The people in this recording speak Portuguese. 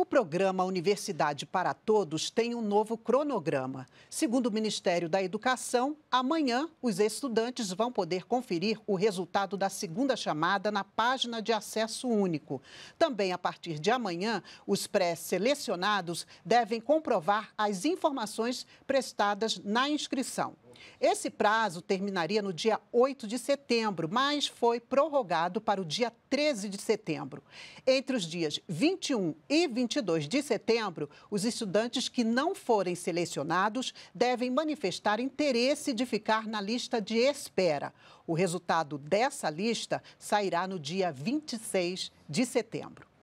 O programa Universidade para Todos tem um novo cronograma. Segundo o Ministério da Educação, amanhã os estudantes vão poder conferir o resultado da segunda chamada na página de acesso único. Também a partir de amanhã, os pré-selecionados devem comprovar as informações prestadas na inscrição. Esse prazo terminaria no dia 8 de setembro, mas foi prorrogado para o dia 13 de setembro. Entre os dias 21 e 22 de setembro, os estudantes que não forem selecionados devem manifestar interesse de ficar na lista de espera. O resultado dessa lista sairá no dia 26 de setembro.